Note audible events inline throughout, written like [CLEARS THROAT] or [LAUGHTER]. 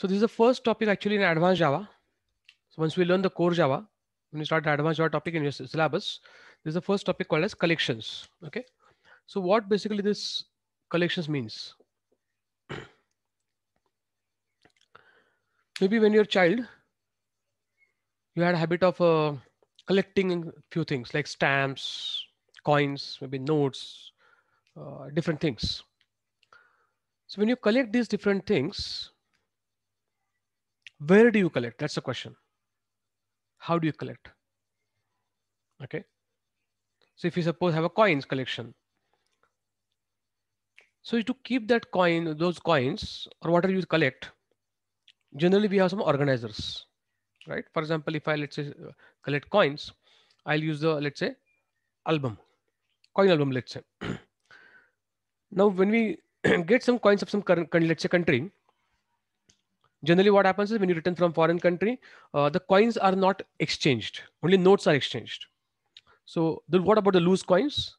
So this is the first topic actually in advanced Java. So once we learn the core Java, when you start the advanced Java topic in your syllabus, this is the first topic called as collections. Okay. So what basically this collections means? [CLEARS THROAT] Maybe when you're a child, you had a habit of uh, collecting few things like stamps, coins, maybe notes, uh, different things. So when you collect these different things, where do you collect? That's the question. How do you collect? Okay. So if you suppose have a coins collection. So to keep that coin, those coins or whatever you collect, generally we have some organizers, right? For example, if I let's say collect coins, I'll use the let's say album, coin album, let's say. [CLEARS THROAT] now when we [CLEARS THROAT] get some coins of some current, let's say country, generally what happens is when you return from foreign country, uh, the coins are not exchanged. Only notes are exchanged. So then what about the loose coins?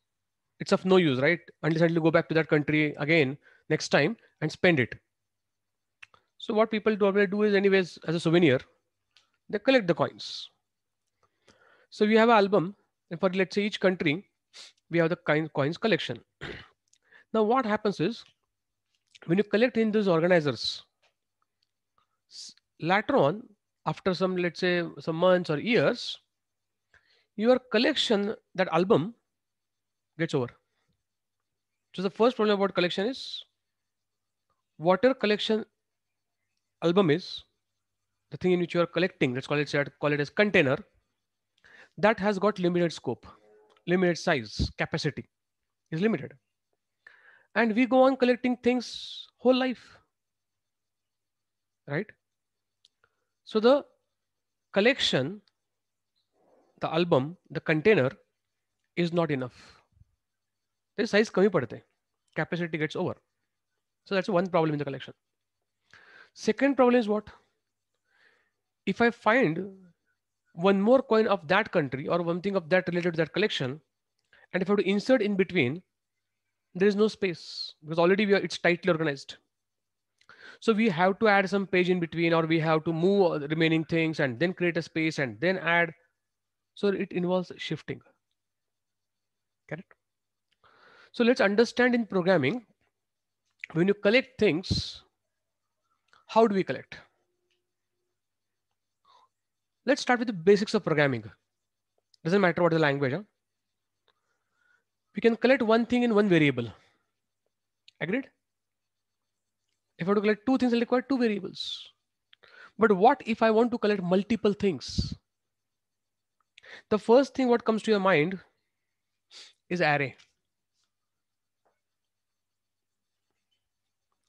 It's of no use, right? Unless you go back to that country again next time and spend it. So what people normally do is anyways, as a souvenir, they collect the coins. So we have an album and for let's say each country, we have the coins collection. [CLEARS THROAT] now what happens is when you collect in these organizers, later on, after some, let's say, some months or years, your collection, that album gets over. So the first problem about collection is what your collection album is, the thing in which you are collecting, let's call it, call it as container, that has got limited scope, limited size, capacity is limited. And we go on collecting things whole life, right? So the collection, the album, the container is not enough. The size कमी पड़ते capacity gets over. So that's one problem in the collection. Second problem is what? If I find one more coin of that country or one thing of that related to that collection, and if I have to insert in between, there is no space because already we are, it's tightly organized. So we have to add some page in between or we have to move remaining things and then create a space and then add. So it involves shifting. Get it? So let's understand in programming, when you collect things, how do we collect? Let's start with the basics of programming. Doesn't matter what the language. Huh? We can collect one thing in one variable. Agreed? If I want to collect two things, I'll require two variables. But what if I want to collect multiple things? The first thing what comes to your mind is array.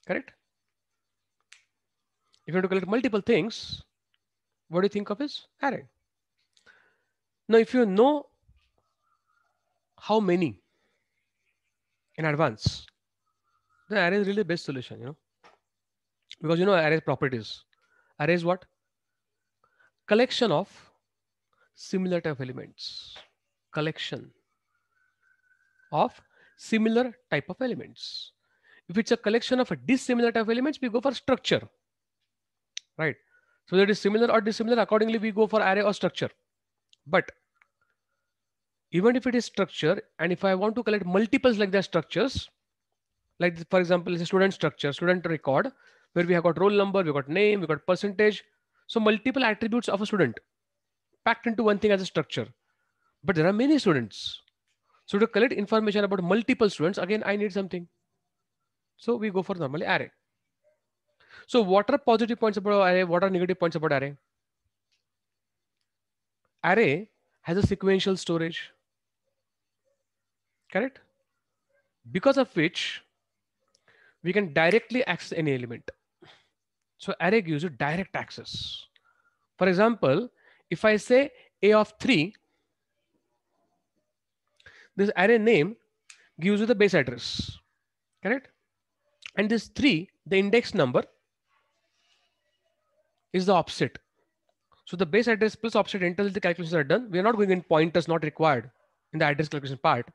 Correct? If you want to collect multiple things, what do you think of is array? Now, if you know how many in advance, then array is really the best solution, you know because you know array's properties. Array is what? Collection of similar type elements. Collection of similar type of elements. If it's a collection of a dissimilar type of elements, we go for structure, right? So that is similar or dissimilar. Accordingly, we go for array or structure. But even if it is structure, and if I want to collect multiples like that structures, like for example, it's a student structure, student record where we have got roll number, we got name, we got percentage. So multiple attributes of a student packed into one thing as a structure. But there are many students. So to collect information about multiple students, again, I need something. So we go for normally array. So what are positive points about array? What are negative points about array? Array has a sequential storage. Correct? Because of which we can directly access any element. So array gives you direct access. For example, if I say A of three, this array name gives you the base address, correct? And this three, the index number is the offset. So the base address plus offset until the calculations are done. We are not going in pointers not required in the address calculation part.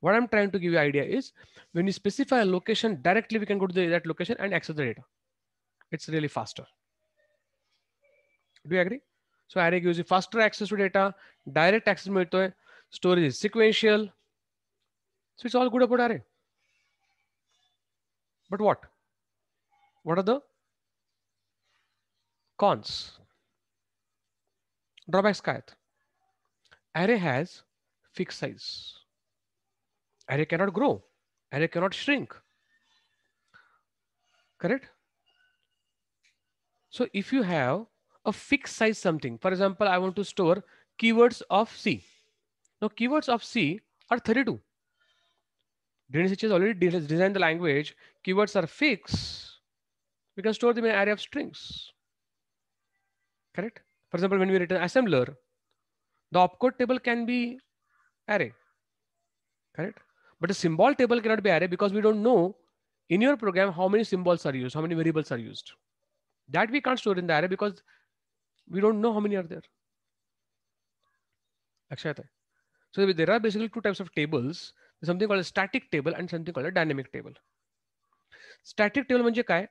What I'm trying to give you idea is when you specify a location directly, we can go to the, that location and access the data it's really faster. Do you agree? So array gives you faster access to data, direct access to Storage is sequential. So it's all good about array. But what? What are the cons? Drawbacks kya Array has fixed size. Array cannot grow. Array cannot shrink. Correct? So if you have a fixed size something, for example, I want to store keywords of C. Now keywords of C are 32. DNSH has already designed the language. Keywords are fixed. We can store them in an array of strings. Correct? For example, when we write an assembler, the opcode table can be array. Correct? But the symbol table cannot be array because we don't know in your program how many symbols are used, how many variables are used that we can't store in the array because we don't know how many are there. So there are basically two types of tables, something called a static table and something called a dynamic table. Static table means what?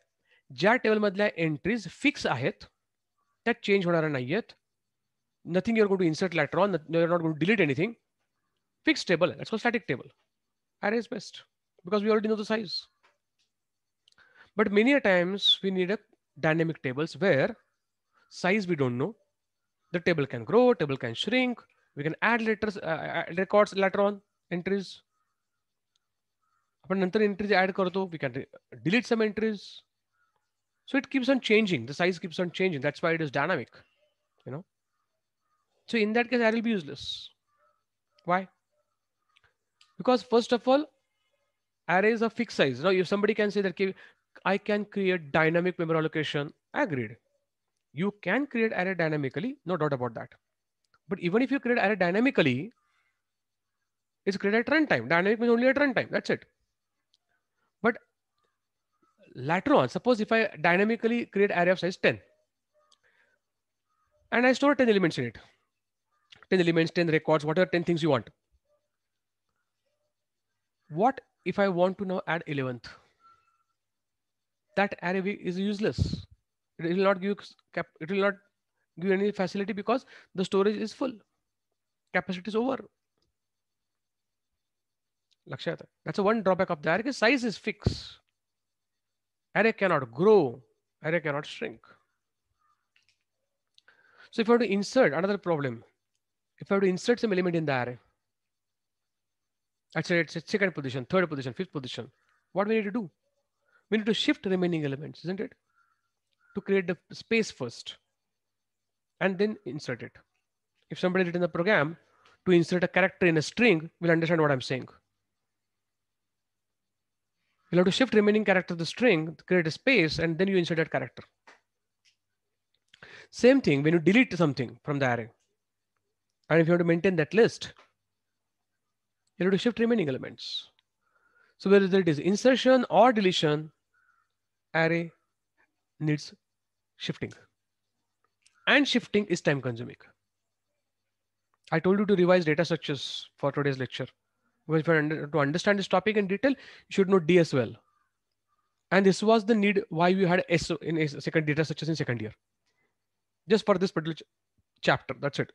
Jar table means entries fix ahead, that change not yet. Nothing you're going to insert later on, you're not going to delete anything. Fixed table, that's called static table. Array is best because we already know the size. But many times we need a dynamic tables where size we don't know. The table can grow, table can shrink. We can add letters, uh, uh records later on, entries. Upon नंतर entries add We can delete some entries. So it keeps on changing. The size keeps on changing. That's why it is dynamic, you know. So in that case, array will be useless. Why? Because first of all, arrays are fixed size. Now, if somebody can say that I can create dynamic memory allocation. Agreed. You can create array dynamically, no doubt about that. But even if you create array dynamically, it's created at runtime. Dynamic means only at runtime. That's it. But later on, suppose if I dynamically create array of size 10 and I store 10 elements in it, 10 elements, 10 records, whatever 10 things you want. What if I want to now add 11th? that array is useless. It will not give cap, it will not give any facility because the storage is full. Capacity is over. That's one drawback of the array. Size is fixed. Array cannot grow. Array cannot shrink. So if I have to insert another problem, if I have to insert some element in the array, actually it's a second position, third position, fifth position, what we need to do? We need to shift remaining elements, isn't it? To create the space first and then insert it. If somebody written the program to insert a character in a string, will understand what I'm saying. You'll have to shift remaining character to the string, create a space, and then you insert that character. Same thing when you delete something from the array. And if you want to maintain that list, you have to shift remaining elements. So whether it is insertion or deletion, array needs shifting. And shifting is time consuming. I told you to revise data structures for today's lecture. Because if you under, to understand this topic in detail, you should know D as well. And this was the need why we had S in a second data structures in second year. Just for this particular ch chapter, that's it.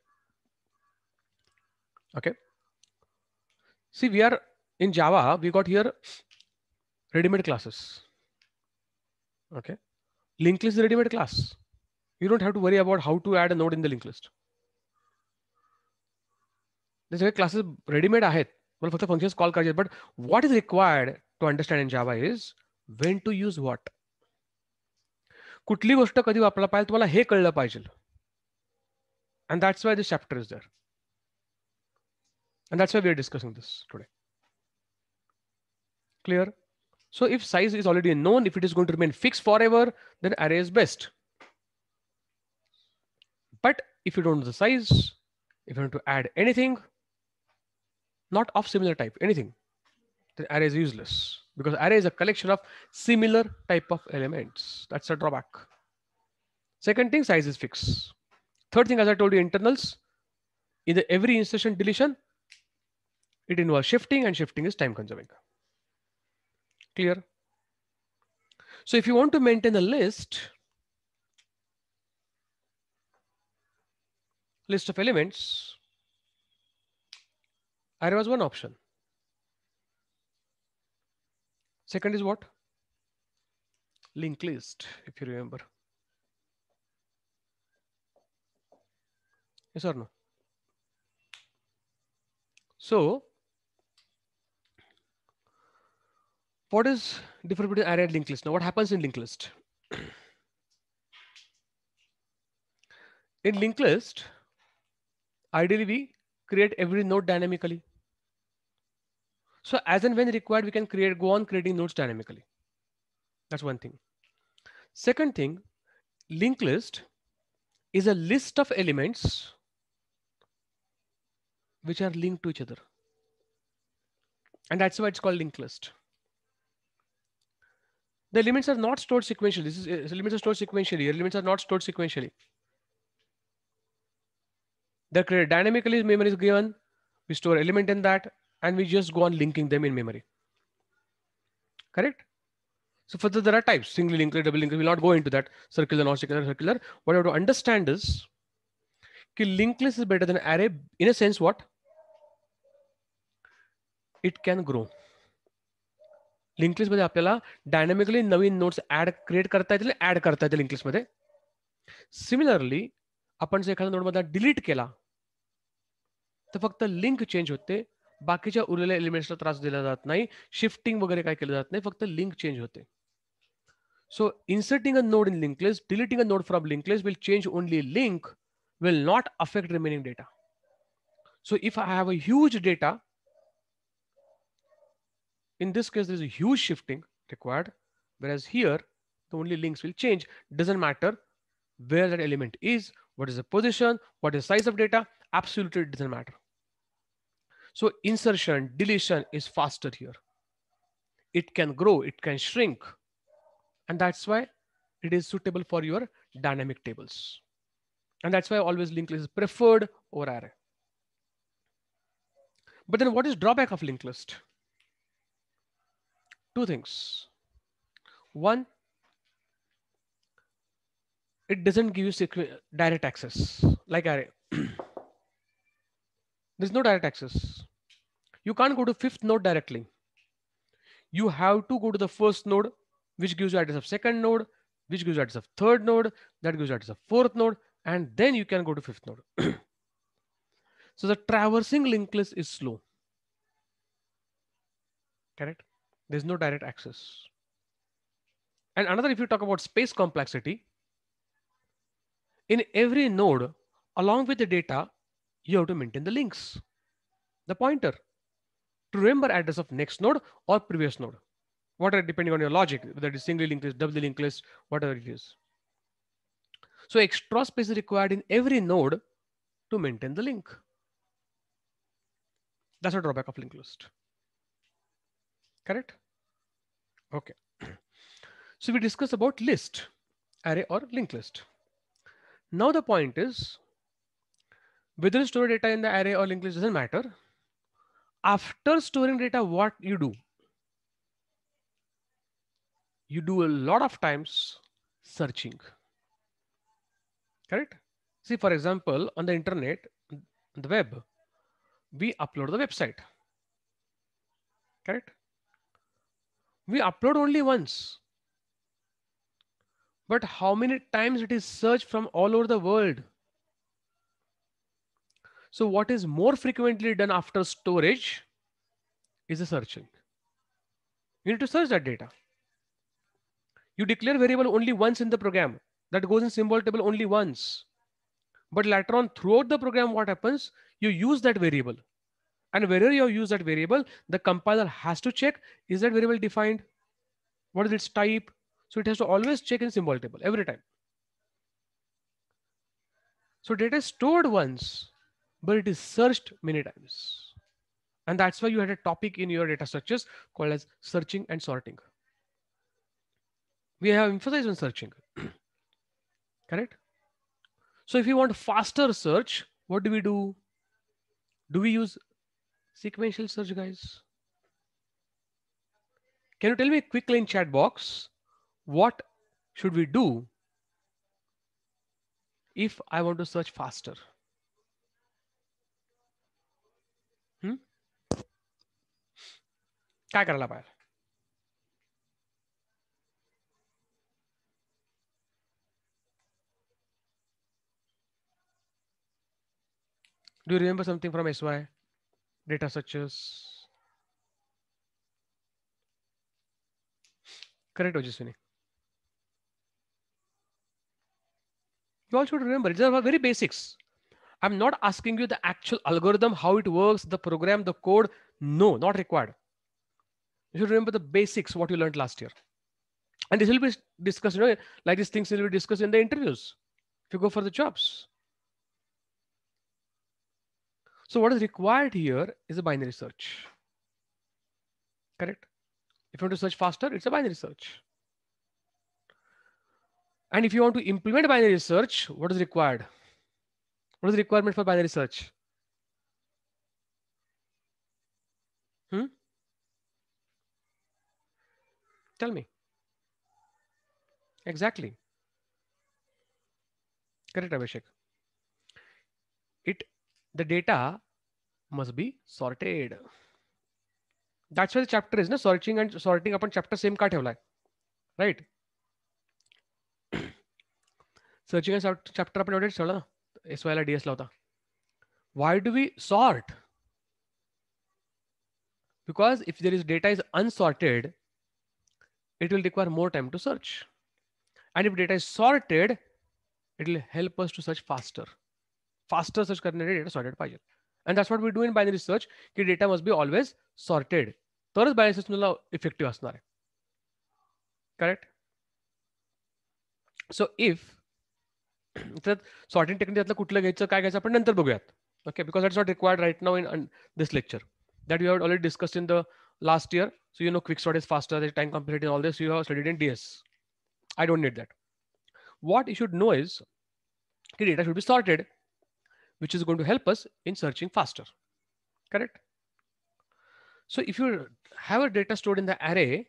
Okay. See, we are in Java, we got here ready-made classes. Okay. Linked list ready-made class. You don't have to worry about how to add a node in the linked list. This is classes ready-made ahead. Well, for the functions call culture, but what is required to understand in Java is when to use what? कुठली गोष्ट कधी वापरला पाहिजे तुम्हाला हे कळलं पाहिजे and that's why this chapter is there and that's why we are discussing this today Clear? So if size is already known, if it is going to remain fixed forever, then array is best. But if you don't know the size, if you want to add anything, not of similar type, anything, then array is useless because array is a collection of similar type of elements. That's a drawback. Second thing, size is fixed. Third thing, as I told you, internals. In the every insertion deletion, it involves shifting and shifting is time consuming. Clear? So if you want to maintain a list, list of elements, array was one option. Second is what? Linked list, if you remember. Yes or no? So what is different between array and linked list? Now, what happens in linked list? in linked list, ideally we create every node dynamically. So as and when required, we can create, go on creating nodes dynamically. That's one thing. Second thing, linked list is a list of elements which are linked to each other. And that's why it's called linked list the elements are not stored sequentially. This is, uh, limits are stored sequentially. Elements are not stored sequentially. They're created dynamically. Memory is given. We store element in that, and we just go on linking them in memory. Correct. So further, there are types: single linked, double linked. We'll not go into that. Circular, non-circular, circular. What you have to understand is, कि linked list is better than array in a sense. What? It can grow. Link list मे अपने dynamically नवीन nodes add create करता येतील add करता येतील लिंकलिस्ट मध्ये similarly जो जर नोट नोटमधला डिलीट के तर फक्त लिंक चेंज होते बाकीच्या एलिमेंट्स एलिमेंट्सला त्रास दिला जात नाही शिफ्टिंग वगैरह काय केलं जात नाही लिंक चेंज होते so inserting a node in link list deleting a node from link will change only link will not affect remaining data so if I have a huge data, In this case, there's a huge shifting required, whereas here, the only links will change. Doesn't matter where that element is, what is the position, what is size of data, absolutely doesn't matter. So insertion, deletion is faster here. It can grow, it can shrink. And that's why it is suitable for your dynamic tables. And that's why always linked list is preferred over array. But then what is drawback of linked list? two things. One, it doesn't give you direct access like array. [CLEARS THROAT] There's no direct access. You can't go to fifth node directly. You have to go to the first node, which gives you address of second node, which gives you address of third node, that gives you address of fourth node, and then you can go to fifth node. [CLEARS THROAT] so the traversing linked list is slow. Correct? There's no direct access. And another, if you talk about space complexity, in every node, along with the data, you have to maintain the links, the pointer to remember address of next node or previous node. What are depending on your logic, whether it is singly linked list, doubly linked list, whatever it is. So extra space is required in every node to maintain the link. That's a drawback of linked list. Correct? Okay. [CLEARS THROAT] So we discussed about list, array or linked list. Now the point is whether store data in the array or linked list doesn't matter. After storing data, what you do? You do a lot of times searching. Correct? See, for example, on the internet, on the web, we upload the website. Correct? we upload only once. But how many times it is searched from all over the world? So what is more frequently done after storage is the searching. You need to search that data. You declare variable only once in the program. That goes in symbol table only once. But later on throughout the program, what happens? You use that variable. And wherever you use that variable, the compiler has to check, is that variable defined? What is its type? So it has to always check in symbol table every time. So data is stored once, but it is searched many times. And that's why you had a topic in your data structures called as searching and sorting. We have emphasized on searching, [CLEARS THROAT] correct? So if you want faster search, what do we do? Do we use sequential search, guys. Can you tell me quickly in chat box, what should we do if I want to search faster? Hmm? काय करायला पाहिजे Do you remember something from SY? data structures. Correct, Ojaswini. You all should remember, these are very basics. I'm not asking you the actual algorithm, how it works, the program, the code. No, not required. You should remember the basics, what you learned last year. And this will be discussed, you know, like these things will be discussed in the interviews if you go for the jobs. So what is required here is a binary search. Correct? If you want to search faster, it's a binary search. And if you want to implement binary search, what is required? What is the requirement for binary search? Hmm? Tell me. Exactly. Correct, Abhishek. It the data must be sorted. That's why the chapter is, na? searching and sorting upon chapter same ka thevla right? [CLEARS THROAT] searching and sort chapter upon audit na? Why do we sort? Because if there is data is unsorted, it will require more time to search. And if data is sorted, it will help us to search faster. Faster search करने data sorted पाहिजे and that's what we do in binary search की data must be always sorted तरच binary search तुम्हाला effective असणार आहे correct so if तर sorting technique त्यातलं कुठलं घ्यायचं काय घ्यायचं आपण नंतर बघूयात okay because that's not required right now in this lecture that you have already discuss in the last year so you know quick sort is faster time complete in all this you have studied in D S I don't need that what you should know is की data should be sorted which is going to help us in searching faster. Correct? So if you have a data stored in the array,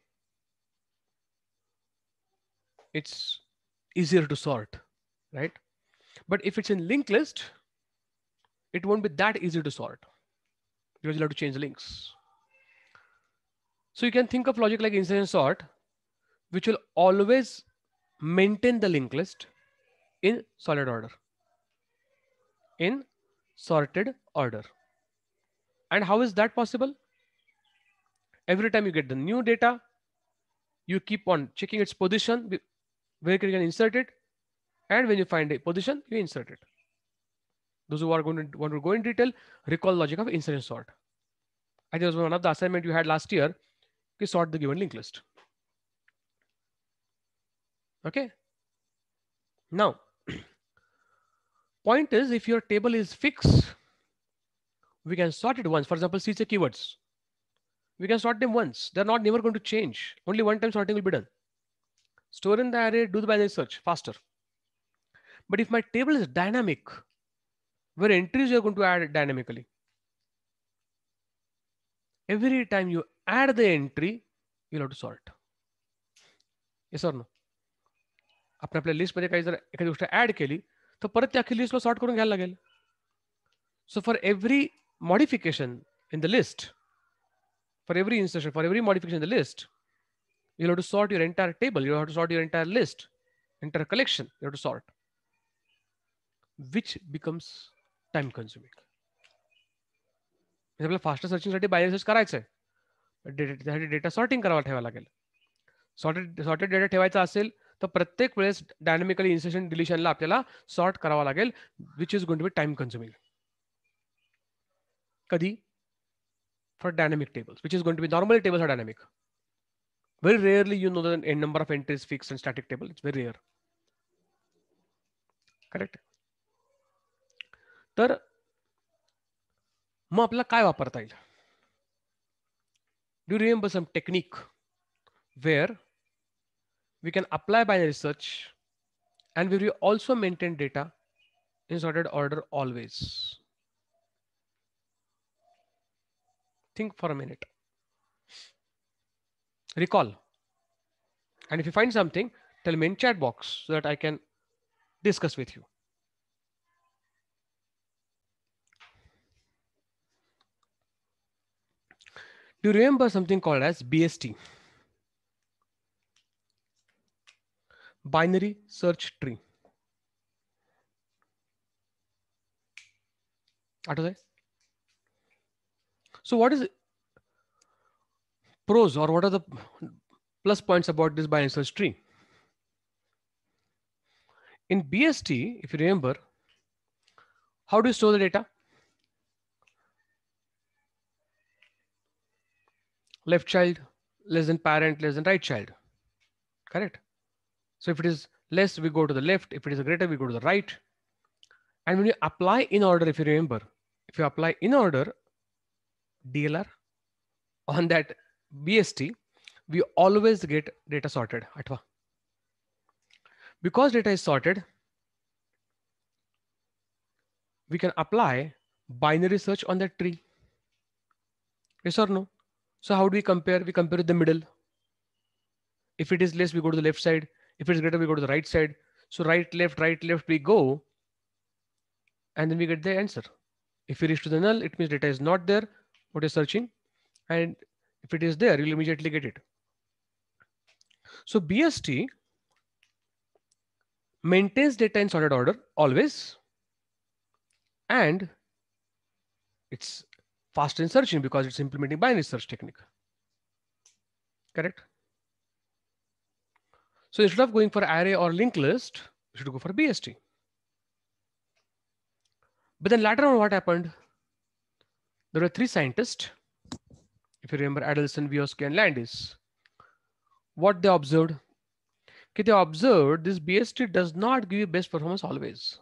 it's easier to sort, right? But if it's in linked list, it won't be that easy to sort because you'll have to change links. So you can think of logic like insertion sort, which will always maintain the linked list in solid order in sorted order. And how is that possible? Every time you get the new data, you keep on checking its position, where you can insert it. And when you find a position, you insert it. Those who are going to want to go in detail, recall logic of insert and sort. I think it was one of the assignment you had last year. You sort the given linked list. Okay. Now, point is if your table is fixed, we can sort it once. For example, CJ keywords. We can sort them once. They're not never going to change. Only one time sorting will be done. Store in the array, do the binary search faster. But if my table is dynamic, where entries you're going to add dynamically. Every time you add the entry, you'll have to sort. Yes or no? आपण आपल्या लिस्टमध्ये काही जर एखादी गोष्ट add केली तो परत त्या अख्खी लिस्टला सॉर्ट करून घ्यायला लागेल so for every modification in the list for every instruction for every modification in the list you have to sort your entire table you have to sort your entire list entire collection you have to sort which becomes time consuming म्हणजे आपल्याला fast सर्चिंगसाठी bye search करायचं आहे त्यासाठी data sorting करावा ठेवायला लागेल sorted sorted data ठेवायचा असेल तो प्रत्येक वे डायनेमिकली इन्सेशन डिलीशन आपल्याला सॉर्ट करावा लगे which is going to be time consuming कभी for dynamic tables which is going to be normally tables are dynamic very rarely you know that n number of entries fix and static table it's very rare correct तर मैं अपना काय वापरता येईल do remember some technique where we can apply binary search and we will also maintain data in sorted order always. Think for a minute. Recall. And if you find something, tell me in chat box so that I can discuss with you. Do you remember something called as BST? binary search tree. So what is pros or what are the plus points about this binary search tree? In BST, if you remember, how do you store the data? Left child, less than parent, less than right child. Correct. So if it is less, we go to the left. If it is greater, we go to the right. And when you apply in order, if you remember, if you apply in order DLR on that BST, we always get data sorted. Because data is sorted, we can apply binary search on that tree. Yes or no? So how do we compare? We compare with the middle. If it is less, we go to the left side. If it's greater, we go to the right side. So right, left, right, left, we go. And then we get the answer. If we reach to the null, it means data is not there, What is searching. And if it is there, you'll immediately get it. So BST maintains data in sorted order always. And it's faster in searching because it's implementing binary search technique. Correct? So instead of going for array or linked list, we should go for BST. But then later on, what happened? There were three scientists, if you remember Adelson, Vioski, and Landis. What they observed? Okay, they observed this BST does not give you best performance always.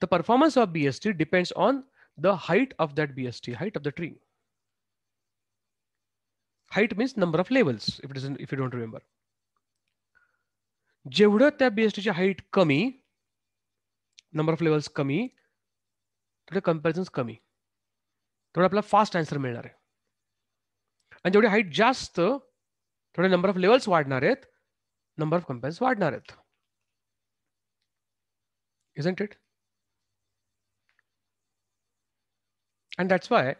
The performance of BST depends on the height of that BST, height of the tree. Height means number of levels if it if you don't remember जेवढं त्या बीएसटीची height कमी number of levels कमी तेवढे comparison कमी तेवढा आपला fast answer मिळणार आहे आणि जेवढी हाईट जास्त थोडे नंबर ऑफ लेवल्स वाढणार आहेत नंबर ऑफ कंपॅरिझन वाढणार आहेत isn't it and that's why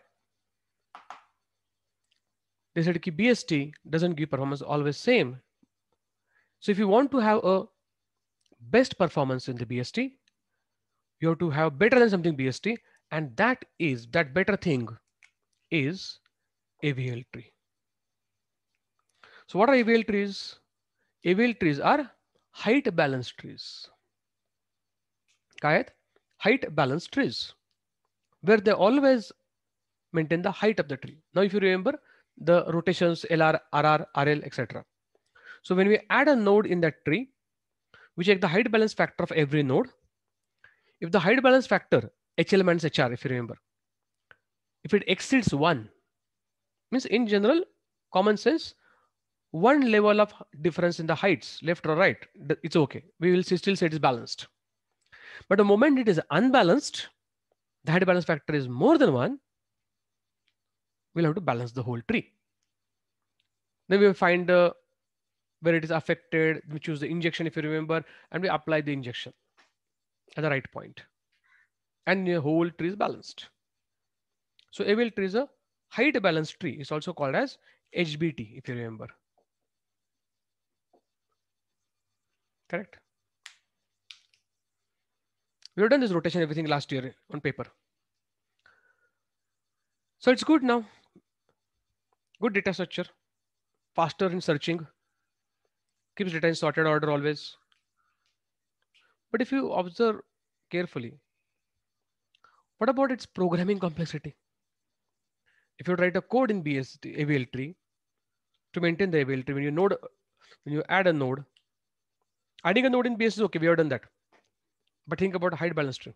they said BST doesn't give performance always same. So if you want to have a best performance in the BST, you have to have better than something BST. And that is that better thing is AVL tree. So what are AVL trees? AVL trees are height balanced trees. Kayat, height balanced trees where they always maintain the height of the tree. Now, if you remember the rotations LR, RR, RL, etc. So when we add a node in that tree, we check the height balance factor of every node. If the height balance factor, HL minus HR, if you remember, if it exceeds one, means in general, common sense, one level of difference in the heights, left or right, it's okay. We will still say it is balanced. But the moment it is unbalanced, the height balance factor is more than one, we'll have to balance the whole tree. Then we'll find uh, where it is affected. We choose the injection, if you remember, and we apply the injection at the right point. And the whole tree is balanced. So AVL tree is a height balanced tree. It's also called as HBT, if you remember. Correct? We have done this rotation everything last year on paper. So it's good now good data structure, faster in searching, keeps data in sorted order always. But if you observe carefully, what about its programming complexity? If you write a code in BST AVL tree, to maintain the AVL tree, when you node, when you add a node, adding a node in is okay, we have done that. But think about height balance tree.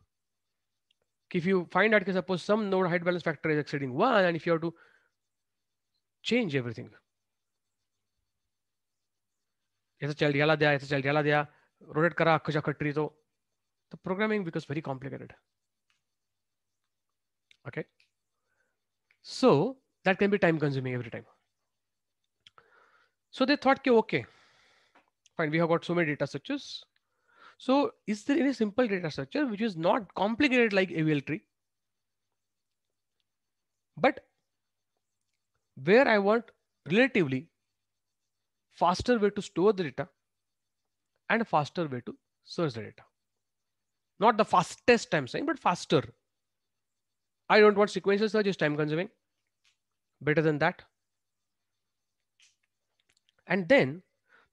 If you find that, suppose some node height balance factor is exceeding one, and if you have to change everything. याचा child याला द्या याचा child याला द्या rotate करा अख्खच्या the programming becomes very complicated. Okay. So that can be time consuming every time. So they thought, okay, fine, we have got so many data structures. So is there any simple data structure which is not complicated like AVL tree, but where I want relatively faster way to store the data and faster way to search the data. Not the fastest I'm saying, but faster. I don't want sequential search is time consuming. Better than that. And then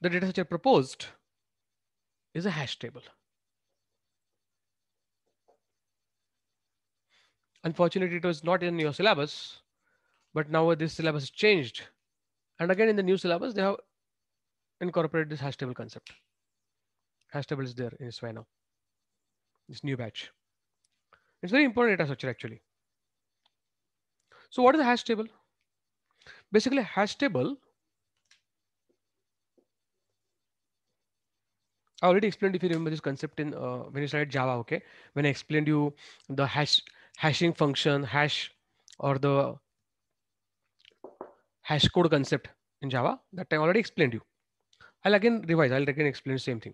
the data structure proposed is a hash table. Unfortunately, it was not in your syllabus. But now this syllabus changed. And again, in the new syllabus, they have incorporated this hash table concept. Hash table is there in SWI now, this new batch. It's very important data structure actually. So what is a hash table? Basically, hash table, I already explained if you remember this concept in uh, when you started Java, okay? When I explained you the hash hashing function, hash or the hash code concept in Java that I already explained you. I'll again revise, I'll again explain the same thing.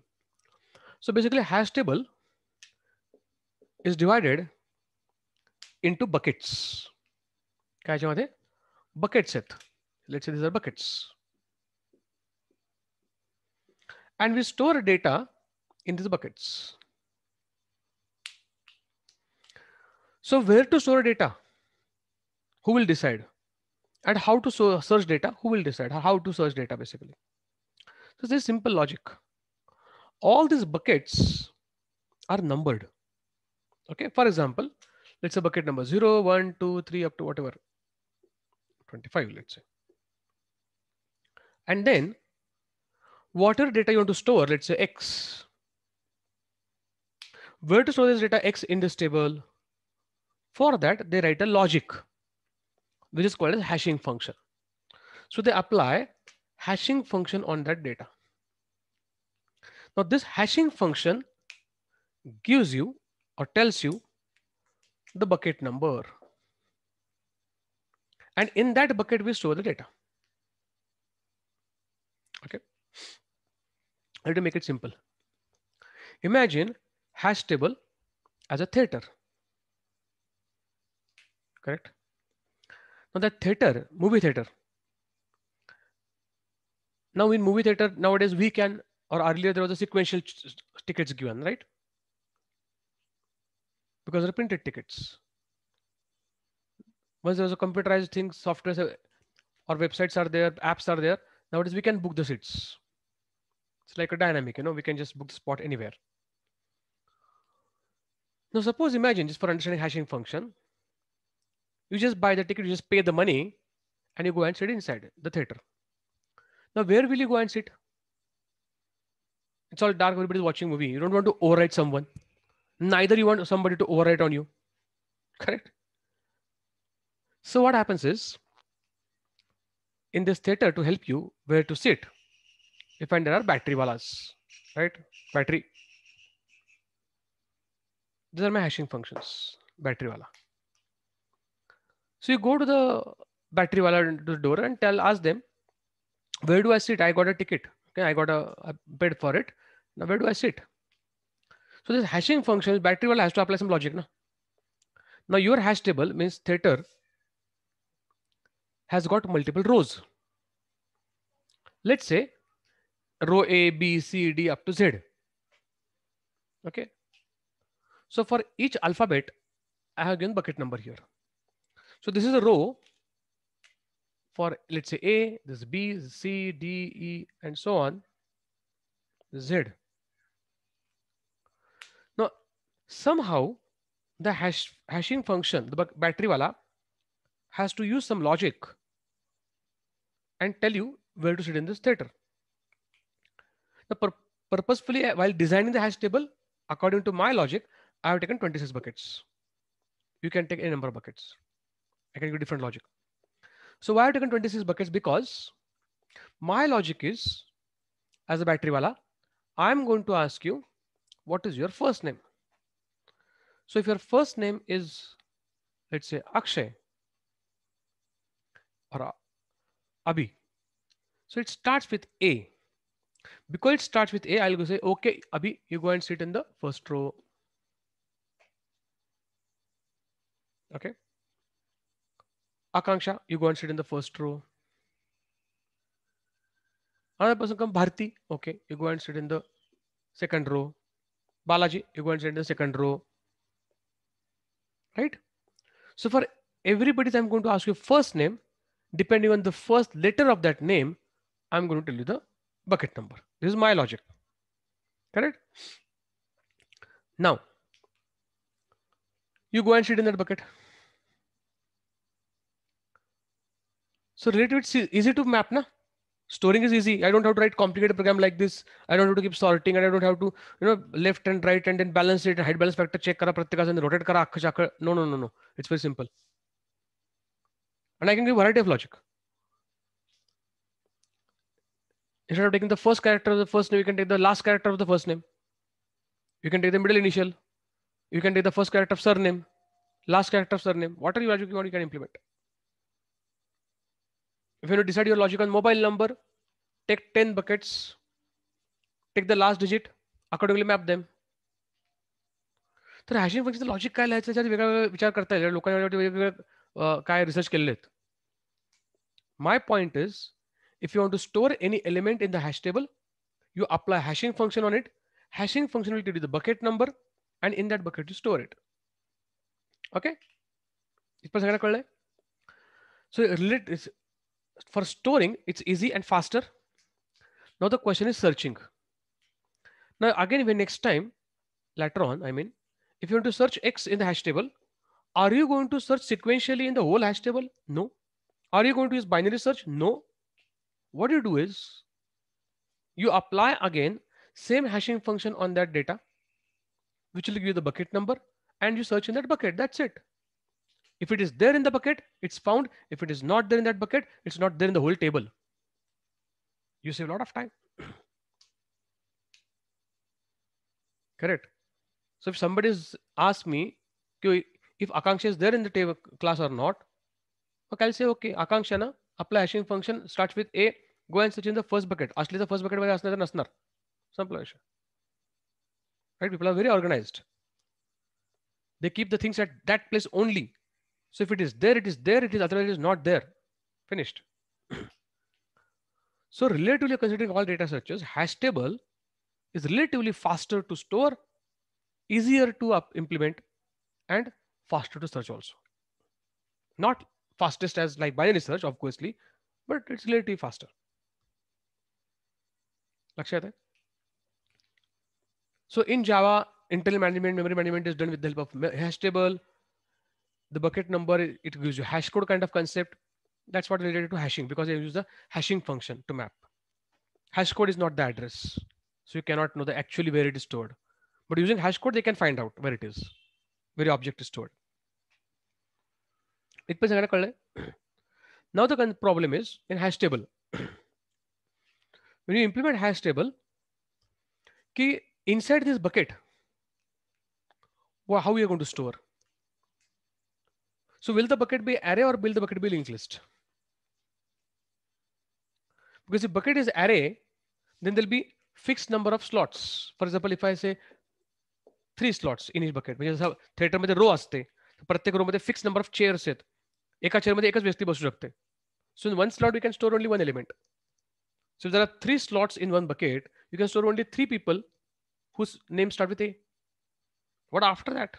So basically hash table is divided into buckets. काय याच्यामध्ये buckets let Let's say these are buckets. And we store data in these buckets. So where to store data? Who will decide? and how to so search data who will decide how to search data basically so this is simple logic all these buckets are numbered okay for example let's say bucket number 0 1 2 3 up to whatever 25 let's say and then whatever data you want to store let's say x where to store this data x in this table for that they write a logic which is called as hashing function. So they apply hashing function on that data. Now this hashing function gives you or tells you the bucket number. And in that bucket, we store the data. Okay. Let me make it simple. Imagine hash table as a theater. Correct? Now the theater, movie theater. Now in movie theater nowadays we can, or earlier there was a sequential tickets given, right? Because they're printed tickets. Once there was a computerized thing, software uh, or websites are there, apps are there. Nowadays we can book the seats. It's like a dynamic, you know, we can just book the spot anywhere. Now suppose imagine just for understanding hashing function, you just buy the ticket, you just pay the money, and you go and sit inside the theater. Now, where will you go and sit? It's all dark, everybody's watching movie. You don't want to override someone. Neither you want somebody to override on you. [LAUGHS] Correct? So what happens is in this theater to help you where to sit, if find there are battery wallas, right? Battery. These are my hashing functions, battery wala. So you go to the battery wala door and tell ask them, where do I sit? I got a ticket. Okay, I got a bid for it. Now where do I sit? So this hashing function, battery wala has to apply some logic. No? Now your hash table means theater has got multiple rows. Let's say row A, B, C, D up to Z. Okay. So for each alphabet, I have given bucket number here. So this is a row for let's say A, this B, C, D, E, and so on, Z. Now, somehow the hash, hashing function, the battery wala, has to use some logic and tell you where to sit in this theater. Now, pur purposefully, uh, while designing the hash table, according to my logic, I have taken 26 buckets. You can take any number of buckets. I can give different logic. So why I've taken 26 buckets? Because my logic is, as a battery wala, I'm going to ask you, what is your first name? So if your first name is, let's say Akshay or uh, Abhi, so it starts with A. Because it starts with A, I'll go say, okay, Abhi, you go and sit in the first row. Okay. Akanksha, you go and sit in the first row. Another person come Bharti. Okay, you go and sit in the second row. Balaji, you go and sit in the second row. Right? So for everybody, I'm going to ask you first name. Depending on the first letter of that name, I'm going to tell you the bucket number. This is my logic. Correct? Now, you go and sit in that bucket. So relative, it's easy to map, na? Storing is easy. I don't have to write complicated program like this. I don't have to keep sorting, and I don't have to, you know, left and right and then balance it, height balance factor check kara pratyeka's and rotate kara akka chakra. No, no, no, no. It's very simple. And I can give variety of logic. Instead of taking the first character of the first name, you can take the last character of the first name. You can take the middle initial. You can take the first character of surname, last character of surname. What logic you want, you can implement. If you want to decide your logic on mobile number, take 10 buckets, take the last digit, accordingly map them. तर हॅशिंग फंक्शनचं logic काय लिहायचं त्याच्यात वेगळा विचार करता येईल लोकांना वेगवेगळं काय रिसर्च केलेले आहेत my point is if you want to store any element in the hash table you apply hashing function on it hashing function will give the bucket number and in that bucket you store it okay इथपर्यंत सगळ्यांना कळलंय so relate for storing, it's easy and faster. Now the question is searching. Now again, when next time, later on, I mean, if you want to search X in the hash table, are you going to search sequentially in the whole hash table? No. Are you going to use binary search? No. What you do is you apply again same hashing function on that data, which will give you the bucket number and you search in that bucket. That's it. If it is there in the bucket, it's found. If it is not there in that bucket, it's not there in the whole table. You save a lot of time. [CLEARS THROAT] Correct. So if somebody's asked me if Akanksha is there in the table class or not, i can say, okay, Akanksha, na, apply hashing function, starts with A, go and search in the first bucket. Actually, the first bucket by is and Asnar. Simple question. Right? People are very organized. They keep the things at that place only. So if it is there, it is there, it is otherwise it is not there. Finished. so relatively considering all data structures, hash table is relatively faster to store, easier to implement, and faster to search also. Not fastest as like binary search, obviously, but it's relatively faster. Lakshya So in Java, internal management, memory management is done with the help of hash table the bucket number, it gives you hash code kind of concept. That's what related to hashing because they use the hashing function to map. Hash code is not the address. So you cannot know the actually where it is stored. But using hash code, they can find out where it is, where your object is stored. Now the problem is in hash table. when you implement hash table, ki inside this bucket, how are you going to store? So will the bucket be array or will the bucket be linked list? Because if bucket is array, then there'll be fixed number of slots. For example, if I say three slots in each bucket, which is how theater mein the row aste, pratyek row mein fixed number of chairs set. Eka chair mein the ekas vyakti So in one slot, we can store only one element. So if there are three slots in one bucket, you can store only three people whose names start with A. But after that?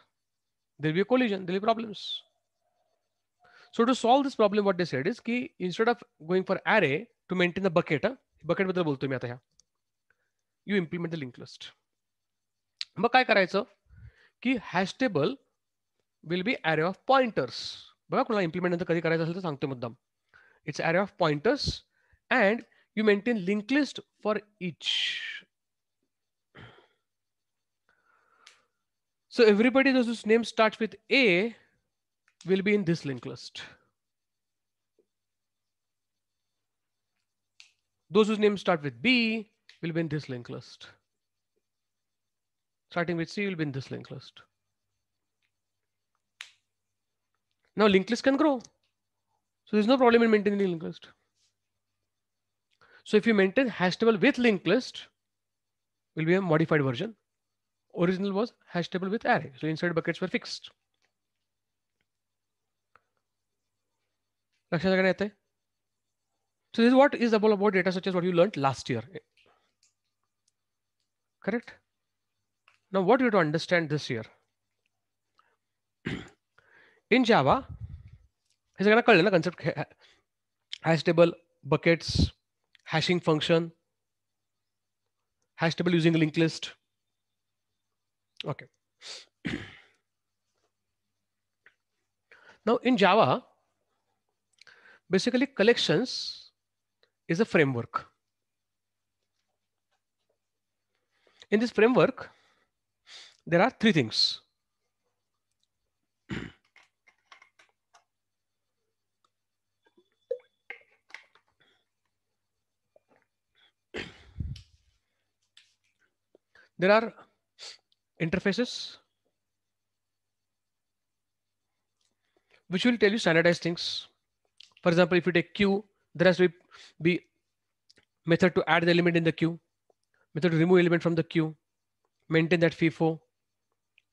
There'll be collision, there'll be problems. So to solve this problem, what they said is ki instead of going for array to maintain the bucket, bucket with the bulto meata, you implement the linked list. But kai karayacha? ki hash table will be array of pointers. Baka implement the kari karayacha asal sangte muddam. It's array of pointers and you maintain linked list for each. So everybody whose name starts with A will be in this linked list. Those whose names start with B will be in this linked list. Starting with C will be in this linked list. Now linked list can grow. So there's no problem in maintaining the linked list. So if you maintain hash table with linked list, will be a modified version. Original was hash table with array. So inside buckets were fixed. So this is what is about about data such as what you learned last year. Correct? Now what you have to understand this year? [CLEARS THROAT] In Java, he's gonna call concept hash table, buckets, hashing function, hash table using linked list. Okay. [CLEARS THROAT] now in Java, Basically, collections is a framework. In this framework, there are three things. there are interfaces which will tell you standardized things for example, if you take queue, there has to be method to add the element in the queue, method to remove element from the queue, maintain that FIFO.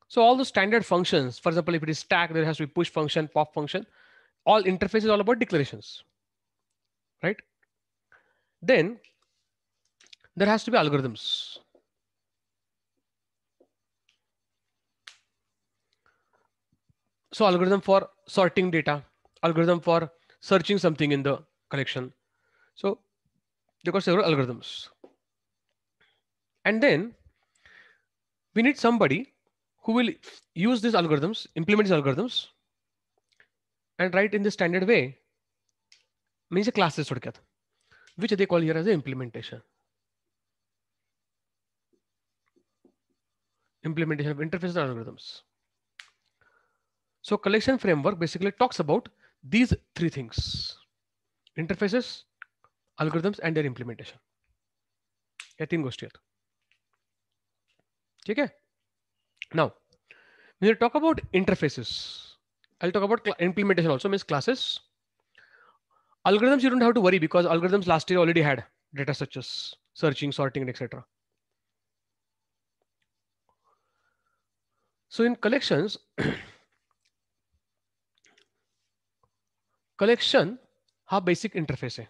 So all the standard functions, for example, if it is stack, there has to be push function, pop function. All interface is all about declarations, right? Then there has to be algorithms. So algorithm for sorting data, algorithm for searching something in the collection. So there are several algorithms. And then we need somebody who will use these algorithms, implement these algorithms, and write in the standard way. Means a classes which they call here as the implementation. Implementation of interfaces and algorithms. So collection framework basically talks about these three things interfaces algorithms and their implementation ye teen goshti straight. theek hai now when you talk about interfaces i'll talk about implementation also means classes algorithms you don't have to worry because algorithms last year already had data structures searching sorting etc so in collections [CLEARS THROAT] collection हा basic interface है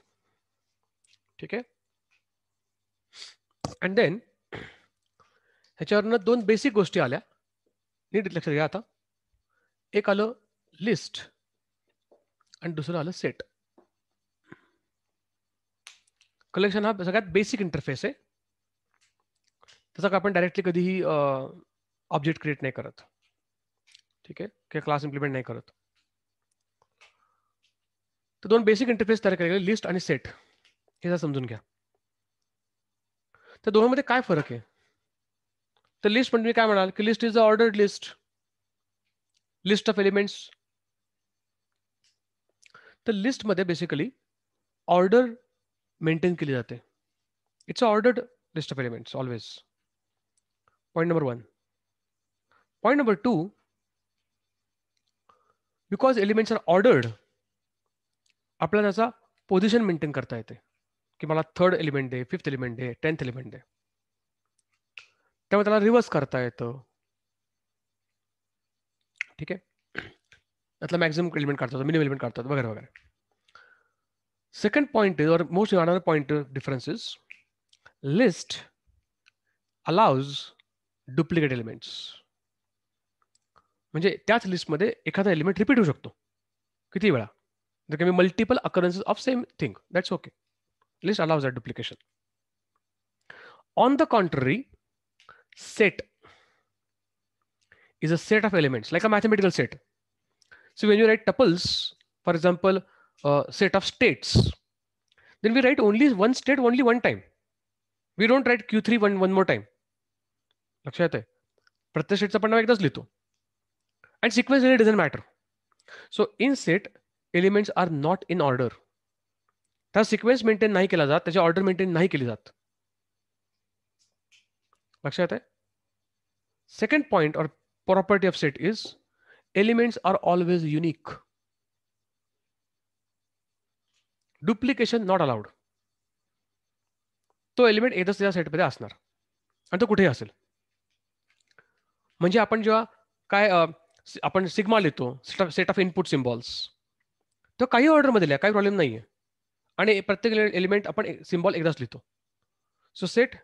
ठीक है and then हर दोन basic गोष्टी आया NEET लक्ष आता एक आल लिस्ट एंड दुसर आल सेट कलेक्शन हा सगळ्यात बेसिक इंटरफेस है त्याचा अपन डायरेक्टली ही ऑब्जेक्ट क्रिएट नहीं करत ठीक है क्लास इम्प्लिमेंट नहीं करते तो दोन बेसिक इंटरफेस तैयार करेंगे लिस्ट और सेट हे जर समझ तो दोनों दोघांमध्ये काय फरक है तो लिस्ट मैं क्या मनाल कि list is a ordered list list of elements तो लिस्ट मध्य बेसिकली ऑर्डर मेंटेन लिए जाते it's a ordered list of elements always point number one point number two because elements are ordered आपल्याला त्याचा पोझिशन मेंटेन करता येते की मला थर्ड एलिमेंट दे फिफ्थ एलिमेंट दे टेन्थ एलिमेंट दे त्यामुळे त्याला रिव्हर्स करता येतं ठीक आहे त्यातला मॅक्झिमम एलिमेंट काढतात मिनिमम एलिमेंट काढतात वगैरे वगैरे सेकंड पॉइंट इज और most another point difference is list allows duplicate elements म्हणजे त्याच लिस्टमध्ये एखादा एलिमेंट रिपीट होऊ शकतो किती वेळा There can be multiple occurrences of same thing. That's okay. List allows that duplication. On the contrary, set is a set of elements, like a mathematical set. So when you write tuples, for example, a set of states, then we write only one state only one time. We don't write Q3 one, one more time. लक्षात आहे प्रत्येक doesn't matter. So and sequence elements are not in order त्या sequence maintain नाही केला जात त्याची order maintain नाही केली जात लक्षात आहे सेकंड पॉइंट और property of set is elements are always unique duplication not allowed तो एलिमेंट एकच त्याच्या सेटमध्ये असणार आणि तो कुठेही असेल म्हणजे आपण जेव्हा काय आपण सिग्मा लिहितो सेट ऑफ इनपुट सिम्बॉल्स तो कहीं ऑर्डर लिहा लिया प्रॉब्लेम नाही आहे आणि प्रत्येक एलिमेंट अपन सिम्बॉल एकदाच लिखो so set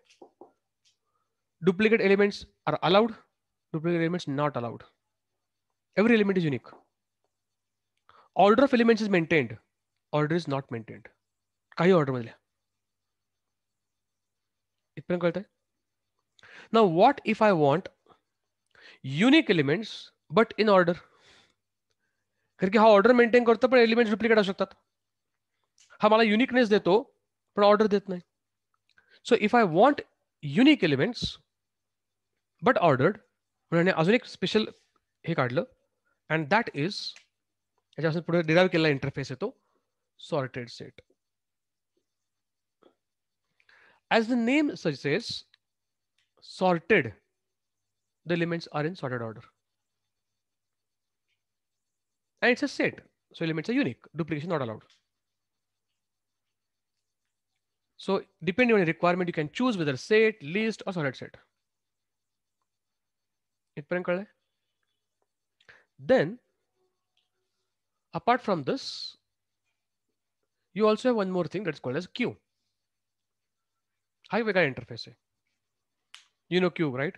duplicate elements are allowed duplicate elements not allowed every element is unique order of elements is maintained order is not maintained काही ऑर्डर लिहा इथपर्यंत कळत आहे ना what if I want unique elements but in order हाँ, कारण की हा ऑर्डर मेंटेन करता पे एलिमेंट डुप्लिकेट आता हा मैं युनिकनेस देते ऑर्डर दी नहीं so if I want unique elements but ordered उन्होंने अजु एक स्पेशल हे काढलं अँड इज याच्यापासून पूरे डिराइव के इंटरफेस तो sorted set as the name सजेस sorted the elements are in sorted order and it's a set. So elements are unique, duplication not allowed. So depending on the requirement, you can choose whether set, list or solid set. Then apart from this, you also have one more thing that's called as queue. हाई Vega interface. You know queue right?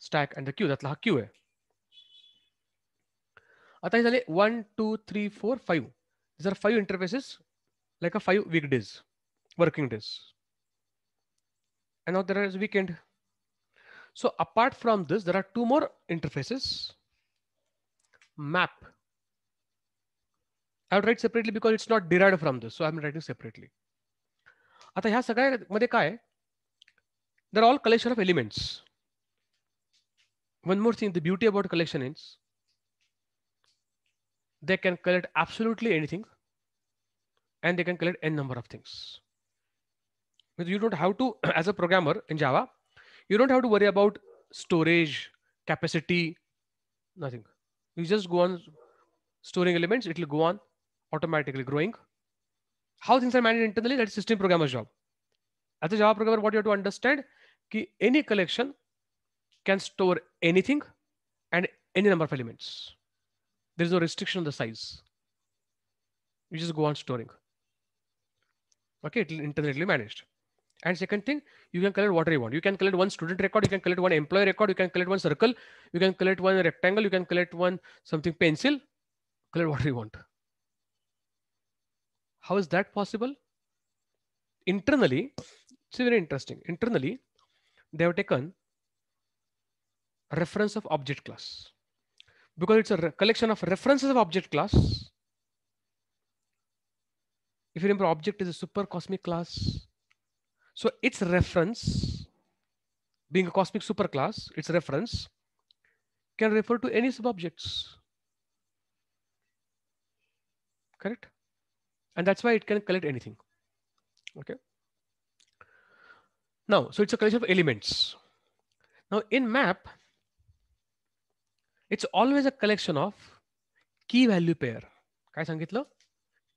Stack and the queue That's हा queue आहे आता हे झाले one two three four five these are five interfaces like a five and now there is weekend. So apart from this, there are two more interfaces. Map. I would write separately because it's not derived from this. So I'm writing separately. आता ह्या सगळ्यामध्ये काय They're all collection of elements. One more thing, the beauty about collection is they can collect absolutely anything and they can collect n number of things. You don't have to, [CLEARS THROAT] as a programmer in Java, you don't have to worry about storage, capacity, nothing. You just go on storing elements, it will go on automatically growing. How things are managed internally, that's system programmer's job. As a Java programmer, what you have to understand ki any collection can store anything and any number of elements. There is no restriction on the size. You just go on storing. Okay, it will internally managed. And second thing, you can collect whatever you want. You can collect one student record, you can collect one employee record, you can collect one circle, you can collect one rectangle, you can collect one something pencil, collect whatever you want. How is that possible? Internally, it's very interesting. Internally, they have taken reference of object class because it's a collection of references of object class. If you remember, object is a super cosmic class. So its reference, being a cosmic superclass, its reference can refer to any subobjects. Correct? And that's why it can collect anything. Okay. Now, so it's a collection of elements. Now in map, it's always a collection of key value pair काय सांगितलं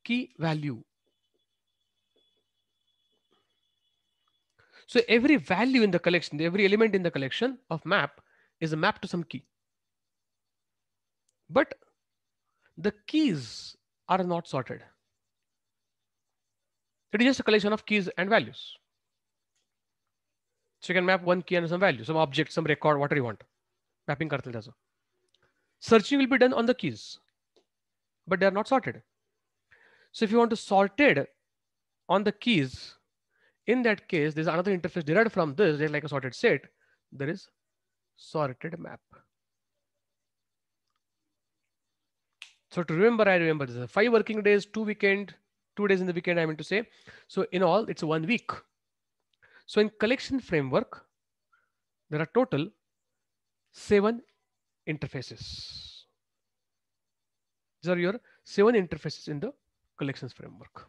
key value So every value in the collection, every element in the collection of map is a map to some key. But the keys are not sorted. It is just a collection of keys and values. So you can map one key and some value, some object, some record, whatever you want. Mapping kartal does searching will be done on the keys, but they are not sorted. So if you want to sorted on the keys, in that case, there's another interface derived from this, just like a sorted set, there is sorted map. So to remember, I remember this is five working days, two weekend, two days in the weekend, I mean to say. So in all, it's one week. So in collection framework, there are total seven interfaces. These are your seven interfaces in the collections framework.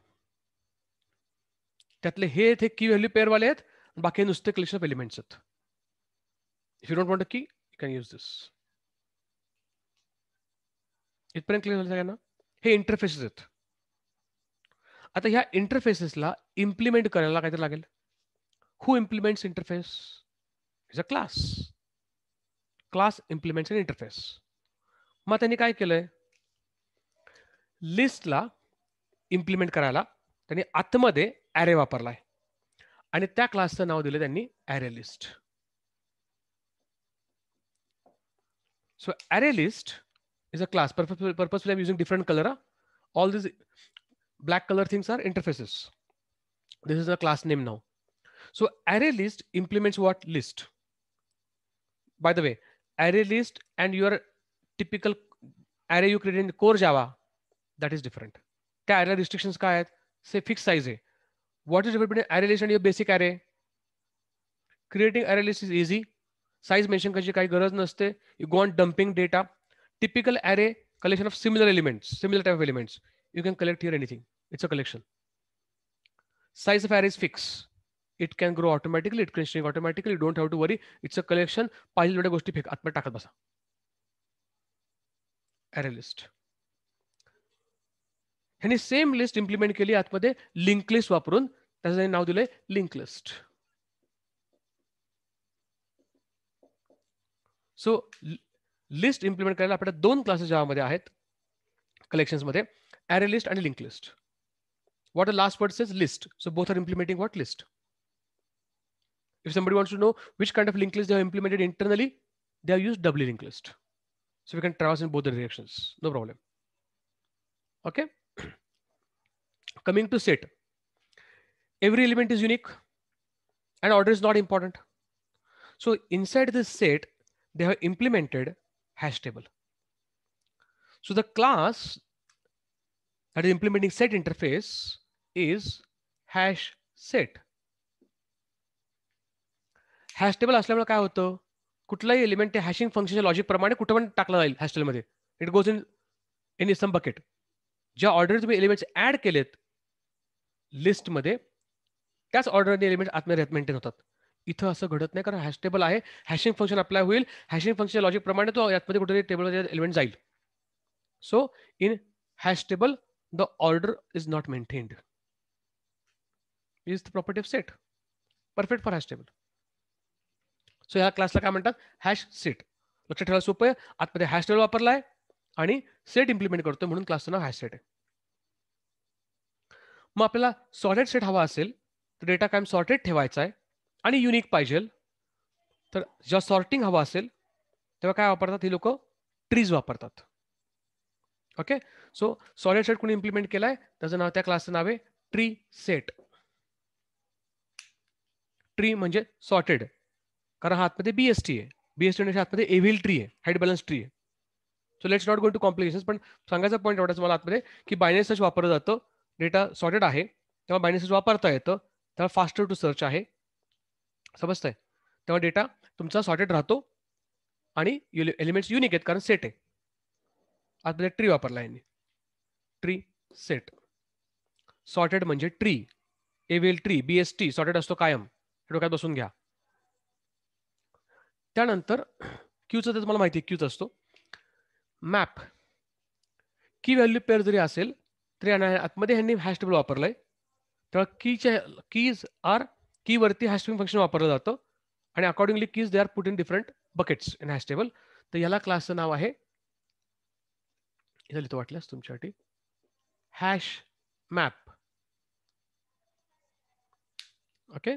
त्यातले हे येथे की value pair वाले आहेत बाकी नुसते collection of elements आहेत if you don't want key you can use this इथपर्यंत clear झालं सगळ्यांना हे इंटरफेसेस आहेत आता ह्या इंटरफेसेसला इम्प्लिमेंट करायला काहीतरी लागेल who implements interface is a class class implementation interface मग त्यांनी काय केलंय लिस्टला इम्प्लिमेंट करायला त्यांनी आतमध्ये ॲरे वापरलाय आणि त्या क्लासचं नाव दिलं त्यांनी array list so array list is a class purpose I using different colour all this black colour things are interfaces this is a class name नाव so array list implements what list by the way array list and your typical array you created in core Java, that is different. The array restrictions ka hai, say fixed size. What is different array list and your basic array? Creating array list is easy. Size mention ka kai garaj naste. You go on dumping data. Typical array collection of similar elements, similar type of elements. You can collect here anything. It's a collection. Size of array is fixed. It can grow automatically it can shrink automatically don't have to worry it's a collection पाहिजे एवढ्या गोष्टी fake आत्मा टाकत बसा एरेलिस्ट ह्यांनी same list implement केली आतमध्ये link list वापरून त्याचं नाव दिलंय link list so list implement करायला आपल्या दोन क्लासेस ज्यामध्ये आहेत कलेक्शन्समध्ये ॲरे लिस्ट आणि link list what a last word is list so both are implementing what list If somebody wants to know which kind of linked list they have implemented internally, they have used doubly linked list. So we can traverse in both the directions, no problem. Okay. [CLEARS THROAT] Coming to set. Every element is unique and order is not important. So inside this set, they have implemented hash table. So the class that is implementing set interface is hash set. Hash table असल्यामुळे काय होतं कुठलाही element ते हॅशिंग फंक्शनच्या logic प्रमाणे कुठं पण टाकला जाईल हॅस्टेलमध्ये it goes in in some bucket ज्या ऑर्डर तुम्ही एलिमेंट्स ऍड केलेत लिस्टमध्ये त्याच ऑर्डरने एलिमेंट आतमध्ये मेंटेन होतात इथं असं घडत नाही कारण हॅश टेबल आहे हॅशिंग फंक्शन अप्लाय होईल हॅशिंग फंक्शनच्या लॉजिक प्रमाणे तो यातमध्ये कुठेतरी टेबलमध्ये एलिमेंट जाईल so in hash table the order is not maintained is the property of set perfect for hash table so ह्या क्लासला काय म्हणतात हॅश सेट लक्षात ठेवा सोपं आहे आतमध्ये हॅश टेबल वापरला आहे आणि सेट इम्प्लिमेंट करतोय म्हणून क्लासचं नाव हॅश सेट आहे मग आपल्याला सॉर्टेड सेट हवा असेल तर डेटा कायम सॉर्टेड ठेवायचा आहे आणि युनिक पाहिजे तर जेव्हा सॉर्टिंग हवा असेल तेव्हा काय वापरतात ही लोक ट्रीज वापरतात ओके सो सॉलिड सेट कोणी इम्प्लिमेंट केलाय त्याचं नाव त्या क्लासचं नाव आहे ट्री सेट ट्री म्हणजे सॉर्टेड कारण बी एस बीएसटी आहे बीएसटी म्हणजे आतमध्ये एव्हिल ट्री आहे हाईट बॅलन्स ट्री आहे so let's not go to complication पण सांगायचा पॉईंट एवढा तुम्हाला आतमध्ये की बायनेस सर्च वापरलं जातं डेटा सॉर्टेड आहे तेव्हा बायनरी सर्च वापरता येतं तेव्हा फास्टर टू सर्च आहे समजतंय तेव्हा डेटा तुमचा सॉर्टेड राहतो आणि एलिमेंट्स युनिक आहेत कारण सेट आहे आतमध्ये ट्री वापरला यांनी ट्री सेट सॉर्टेड म्हणजे tree AVL tree BST sorted असतो कायम डोक्यात बसून घ्या त्यानंतर क्यूचा तर तुम्हाला माहिती आहे क्यूच असतो मॅप की व्हॅल्यू पेअर जरी असेल तरी आतमध्ये ह्यांनी हॅश टेबल आहे तर कीच्या कीज आर की वरती हॅशिंग फंक्शन वापरलं जातं आणि accordingly keys they are put in different buckets in hash table तर याला क्लासचं नाव आहे इथं लिहितो वाटल्यास तुमच्यासाठी हॅश मॅप ओके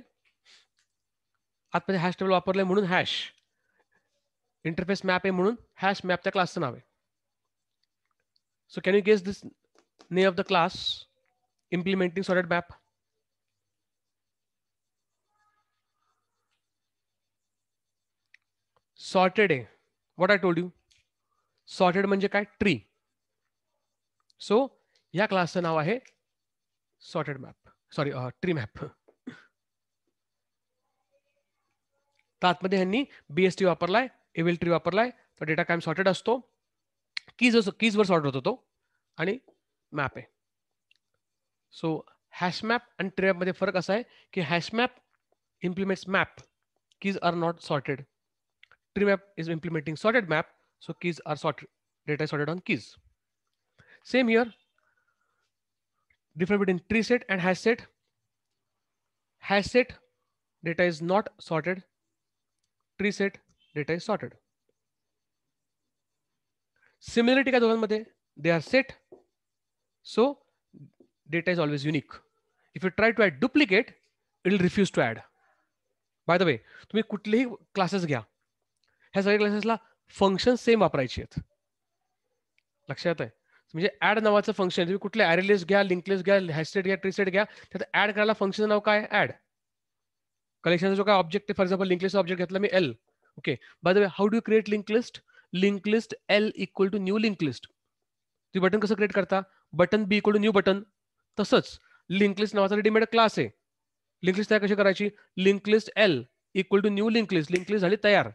आतमध्ये हॅश टेबल वापरलंय म्हणून हॅश इंटरफेस मैप है म्हणून हॅश मॅप नाव है so can you guess this name of the class implementing sorted map sorted है what I told you sorted tree so या क्लासचं नाव है sorted map sorry tree map तर आतमध्ये ह्यांनी बीएसटी वापरलाय एवेल ट्री है तो डेटा कायम सॉर्टेड आतो कीज कीज वर सॉर्ट होता तो है सो हैश मैप एंड आणि मध्य फरक असा कि hash map implements map keys are not sorted tree map is implementing sorted map so keys are sorted data sorted on keys same here different between tree set and hash set hash set data is not sorted tree set data is sorted. Similarity काय दोघांमध्ये they are set so data is always unique. If you try to add duplicate, it will refuse to add. By the way, तुम्ही कुठलेही classes घया ह्या सगळ्या क्लासेसला function same वैसे आहेत है add नवाच add नावाचं कुछ तुम्ही कुठले अरेलिस्ट घया लिंकलिस्ट घ्या हॅशसेट घ्या ट्रीसेट घ्या त्यात ऍड करायला फंक्शनचं नाव है ऍड कलेक्शनचा जो काय object for example link list object घेतला मैं L Okay. By the way, how do you create linked list? Linked list L equal to new linked list. तुम्ही बटन कसं क्रिएट करता button B equal to new button तसंच link list नावाचा readymade class आहे link list तयार कशी करायची link list L equal to new link list link list झाली तयार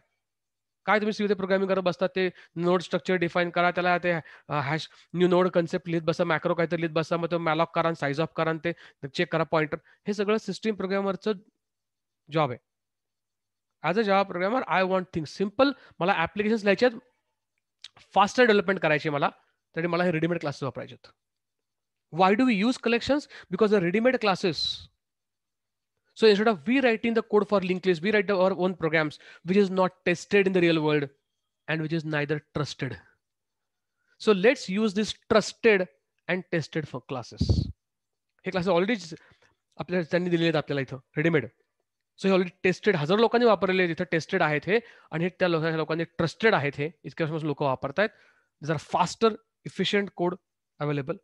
काय तुम्ही सीधे प्रोग्रामिंग करत बसता ते नोड स्ट्रक्चर डिफाईन करा त्याला ते हॅश न्यू नोड कन्सेप्ट लिहित बसा मॅक्रो काहीतरी लिहित बसा मग तो मॅलॉक करा साईज ऑफ करा ते चेक करा पॉइंटर हे सगळं सिस्टीम प्रोग्रामरचं जॉब आहे as a Java programmer, I want things simple. Mala applications like faster development karachi mala, that mala ready made classes. Why do we use collections? Because the ready made classes. So instead of rewriting the code for linked list, we write our own programs, which is not tested in the real world and which is neither trusted. So let's use this trusted and tested for classes. Hey, classes already. आपल्याला त्यांनी दिलेले आहेत आपल्याला इथं readymade so हे already tested हजार लोक वापरलेले टेस्टेड है लोक ट्रस्टेड है इतक इतके जर faster efficient code available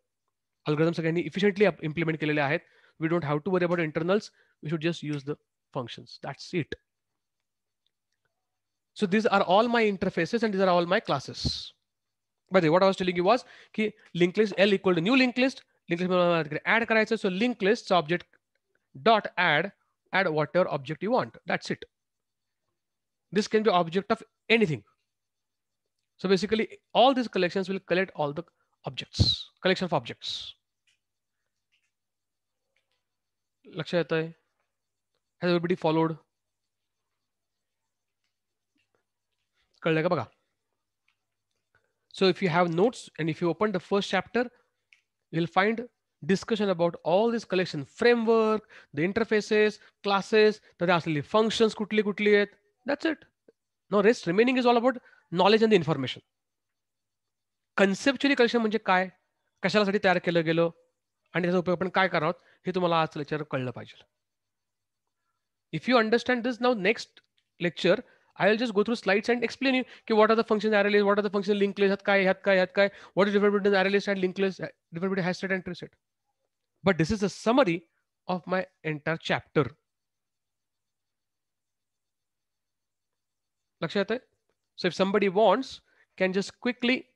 algorithm सगळ्यांनी इफिशियंटली इम्प्लिमेंट के लिए we don't have to worry about internals we should just use the function that's it so these are all my interfaces and these are all my classes by what आज was telling you was की link list L equal to new link list link list add कराए so link list object dot add add whatever object you want. That's it. This can be object of anything. So basically all these collections will collect all the objects, collection of objects. लक्ष्य आता है has everybody followed कळलं का बघा so if you have notes and if you open the discussion about all this collection framework, the interfaces, classes, त्याच्या असलेली functions कुठली कुठली आहेत that's it. Now rest remaining is all about knowledge and the information. Conceptually collection म्हणजे काय कशासाठी तयार केलं गेलं आणि त्याचा उपयोग आपण काय करणार आहोत हे तुम्हाला आज लेक्चर कळलं पाहिजे if you understand this now next lecture I will just go through slides and explain you की what are the function array list what are the function link list काय ह्यात काय ह्यात काय what is different between array list and link list different between hash set and tree set But this is a summary of my entire chapter. So if somebody wants, can just quickly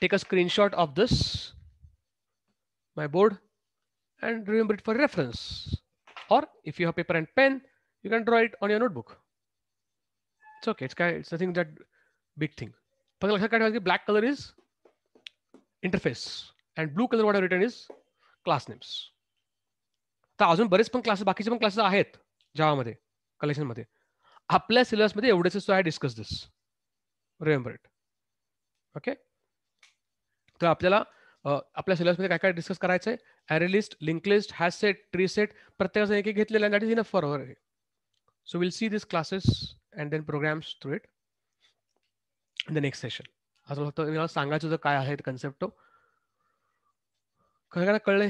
take a screenshot of this, my board, and remember it for reference. Or if you have paper and pen, you can draw it on your notebook. It's okay. It's, it's nothing that big thing. Black color is interface and blue color what I've written is class names तर अजून बरेच पण classes बाकीचे पण classes आहेत जावामध्ये कलेक्शनमध्ये आपल्या सिलेबसमध्ये एवढेच so I discuss this remember it okay तर आपल्याला आपल्या सिलेबसमध्ये काय काय डिस्कस करायचं आहे array list link list set tree set प्रत्येकाचं एक एक घेतलेलं that is in a for our so will see this classes and then programs through it in the next session असं फक्त सांगायचं होतं काय आहे कन्सेप्ट तो खरखाना कहले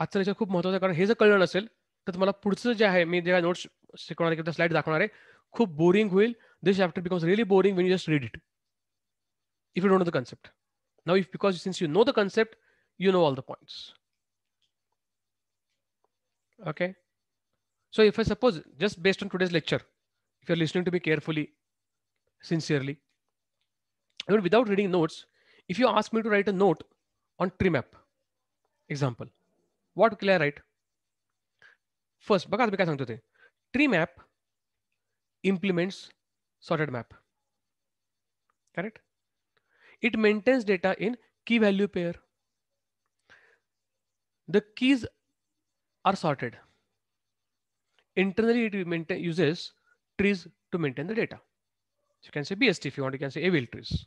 आज विषय खूब महत्व है कारण जर कल ना से तुम्हारा पुढ़ जे है मैं जे नोट्स शिक्षा कि स्लाइड दाखना है खूब बोरिंग हुई this chapter because really boring when you just read it if you डोट know the concept now if because since you know the concept you know all the points okay so if I suppose just based on today's lecture if you listening to be carefully sincerely even without reading notes if you ask me to write a note on tree map. Example. What will I write? First, बघा तुम्ही काय सांगतो ते tree implements sorted map. Correct? It maintains data in key value pair. The keys are sorted. Internally, it uses trees to maintain the data. So you can say BST if you want, you can say AVL trees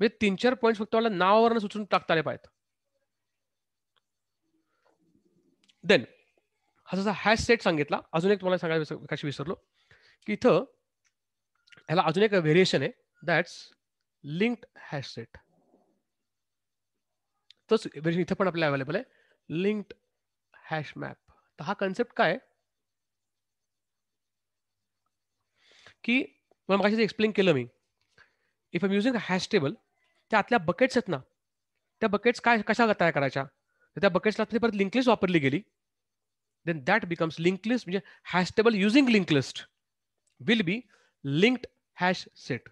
म्हणजे तीन चार point फक्त मला नावावरनं सुचून टाकता आले पाहिजेत then हा जसा हॅश सेट सांगितला अजून एक तुम्हाला सांगायला कशी विसरलो की इथं ह्याला अजून एक व्हेरिएशन आहे दॅट्स लिंक्ड हॅश सेट तोच व्हेरिएशन इथं पण आपल्याला अवेलेबल आहे लिंक्ड हॅश मॅप तर हा कन्सेप्ट काय की मला मागाशी एक्सप्लेन केलं मी if am using hash table त्या आतल्या बकेट्स आहेत ना त्या बकेट्स काय कशा तयार करायच्या तर त्या बकेट्सला परत लिस्ट वापरली गेली देन दॅट बिकम्स लिंकलिस्ट म्हणजे hash table using list will be linked hash set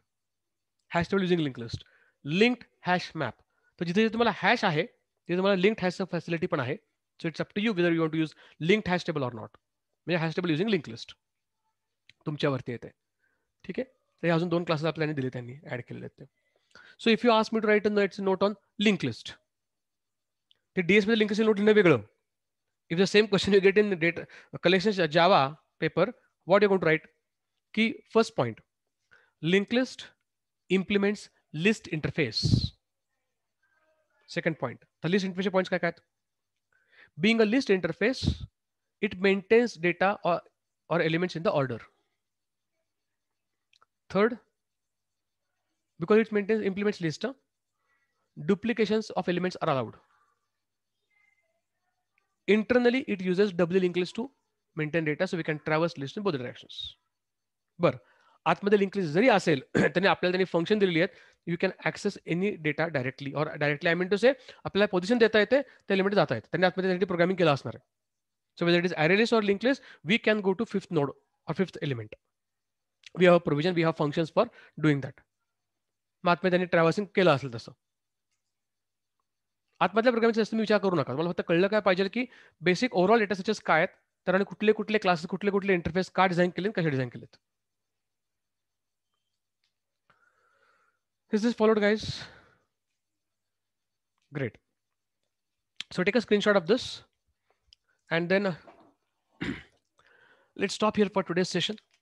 hash table using list linked hash map तर जिथे जिथे तुम्हाला हॅश आहे तिथे तुम्हाला लिंक्ड हॅशचं फॅसिलिटी पण आहे so it's up to you whether you want to use linked hash table or not म्हणजे hash table using link list तुमच्यावरती येते ठीक आहे तर अजून दोन क्लासेस आपल्याला दिले त्यांनी ॲड केलेले आहेत ते so if you ask me to write a note on link list ते डीएस मध्ये लिंक लिस्ट नोट लिहिणं वेगळं if the same question you get in that collection Java paper what you got to write की first point link list implements list interface second point तर list इंटरफेसचे points काय काय being a list interface, it maintains data or, or elements in the order. Third, because it maintains implements list duplications of elements are allowed internally it uses double linked list to maintain data so we can traverse list in both directions but at बर आतमध्ये link list जरी असेल त्याने आपल्याला त्यांनी function दिलेली आहेत you can access any data directly और directly I to say आपल्याला पोझिशन देता येते त्या लिमिट जाता येते त्यांनी आतमध्ये त्यांनी programming kela asnar so whether it is array list or linked list we can go to fifth node or fifth element we have a provision, we have functions for doing that. मग आतमध्ये के ट्रॅव्हर्सिंग केलं असेल तसं programming जास्त विचार करू ना मैं फिर कल काय पाजे कि बेसिक ओवरऑल डेटा सचेस का है कुछ कुछ क्लासेस कुछ कुछ इंटरफेस का डिझाईन केले कसे डिझाईन केलेत is this followed guys great so take a screenshot of this and then let stop here for today's session